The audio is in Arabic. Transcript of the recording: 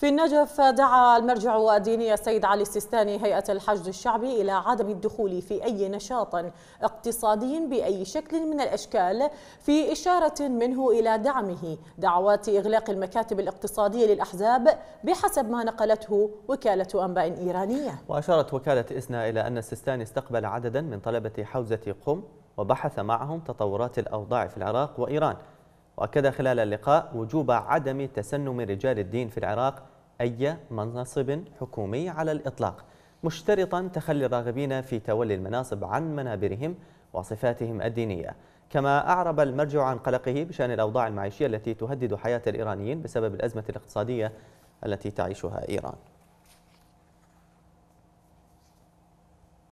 في النجف دعا المرجع الديني السيد علي السيستاني هيئة الحشد الشعبي إلى عدم الدخول في أي نشاط اقتصادي بأي شكل من الأشكال في إشارة منه إلى دعمه دعوات إغلاق المكاتب الاقتصادية للأحزاب بحسب ما نقلته وكالة أنباء إيرانية وأشارت وكالة إسنا إلى أن السيستاني استقبل عددا من طلبة حوزة قم وبحث معهم تطورات الأوضاع في العراق وإيران وأكد خلال اللقاء وجوب عدم تسنم رجال الدين في العراق أي منصب حكومي على الإطلاق مشترطا تخلي الراغبين في تولي المناصب عن منابرهم وصفاتهم الدينية كما أعرب المرجع عن قلقه بشأن الأوضاع المعيشية التي تهدد حياة الإيرانيين بسبب الأزمة الاقتصادية التي تعيشها إيران